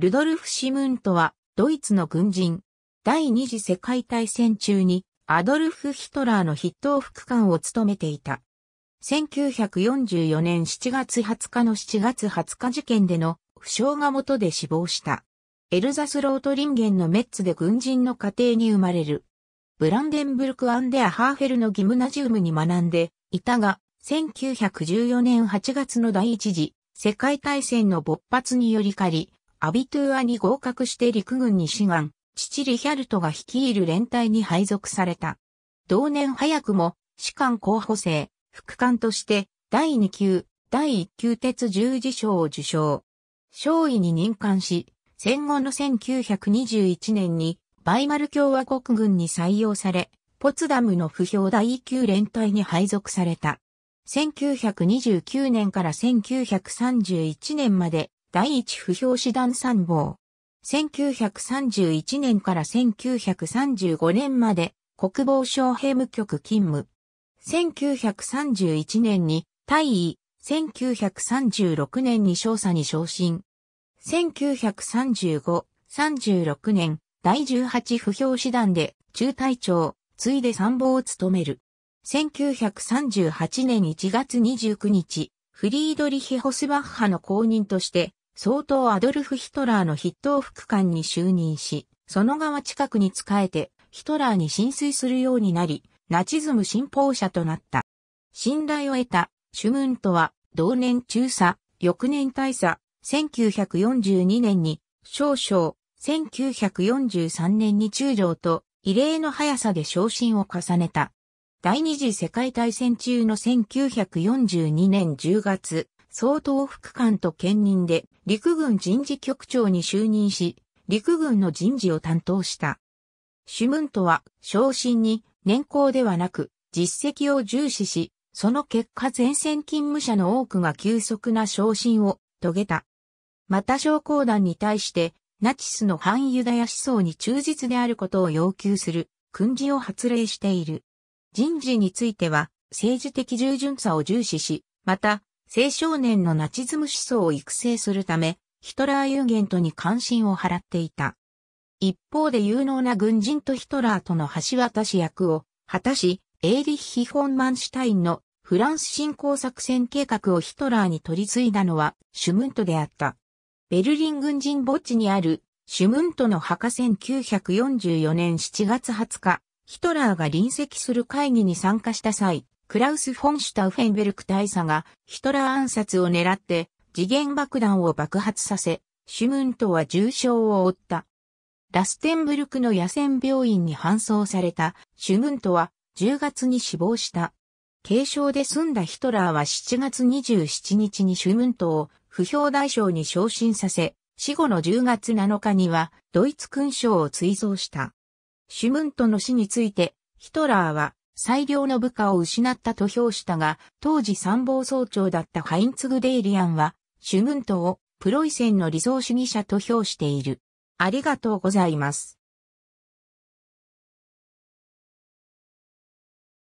ルドルフ・シムントは、ドイツの軍人。第二次世界大戦中に、アドルフ・ヒトラーの筆頭副官を務めていた。1944年7月20日の7月20日事件での負傷が元で死亡した。エルザスロートリンゲンのメッツで軍人の家庭に生まれる。ブランデンブルク・アンデア・ハーフェルのギムナジウムに学んでいたが、1914年8月の第一次世界大戦の勃発によりかり、アビトゥアに合格して陸軍に志願、父リヒャルトが率いる連隊に配属された。同年早くも、士官候補生、副官として、第2級、第1級鉄十字章を受賞。少尉に任官し、戦後の1921年に、バイマル共和国軍に採用され、ポツダムの不評第1級連隊に配属された。1929年から1931年まで第一不評師団参謀。1931年から1935年まで国防省兵務局勤務。1931年に大尉、1936年に少佐に昇進。1935、36年、第18不評師団で中隊長、ついで参謀を務める。1938年1月29日、フリードリヒ・ホスバッハの後任として、総統アドルフ・ヒトラーの筆頭副官に就任し、その側近くに仕えて、ヒトラーに浸水するようになり、ナチズム信奉者となった。信頼を得た、シュムントは、同年中佐、翌年大佐、1942年に、少々、1943年に中将と、異例の速さで昇進を重ねた。第二次世界大戦中の1942年10月、総統副官と兼任で陸軍人事局長に就任し、陸軍の人事を担当した。シュムントは昇進に年功ではなく実績を重視し、その結果前線勤務者の多くが急速な昇進を遂げた。また商工団に対してナチスの反ユダヤ思想に忠実であることを要求する訓示を発令している。人事については政治的従順さを重視し、また青少年のナチズム思想を育成するため、ヒトラーユーゲントに関心を払っていた。一方で有能な軍人とヒトラーとの橋渡し役を果たし、エーリッヒ・フォンマンシュタインのフランス侵攻作戦計画をヒトラーに取り継いだのはシュムントであった。ベルリン軍人墓地にあるシュムントの墓1944年7月20日、ヒトラーが臨席する会議に参加した際、クラウス・フォンシュタウフェンベルク大佐がヒトラー暗殺を狙って次元爆弾を爆発させ、シュムントは重傷を負った。ラステンブルクの野戦病院に搬送されたシュムントは10月に死亡した。軽傷で済んだヒトラーは7月27日にシュムントを不評大将に昇進させ、死後の10月7日にはドイツ勲章を追贈した。シュムントの死についてヒトラーは最良の部下を失ったと評したが、当時参謀総長だったハインツ・グデイリアンは、主軍党をプロイセンの理想主義者と評している。ありがとうございます。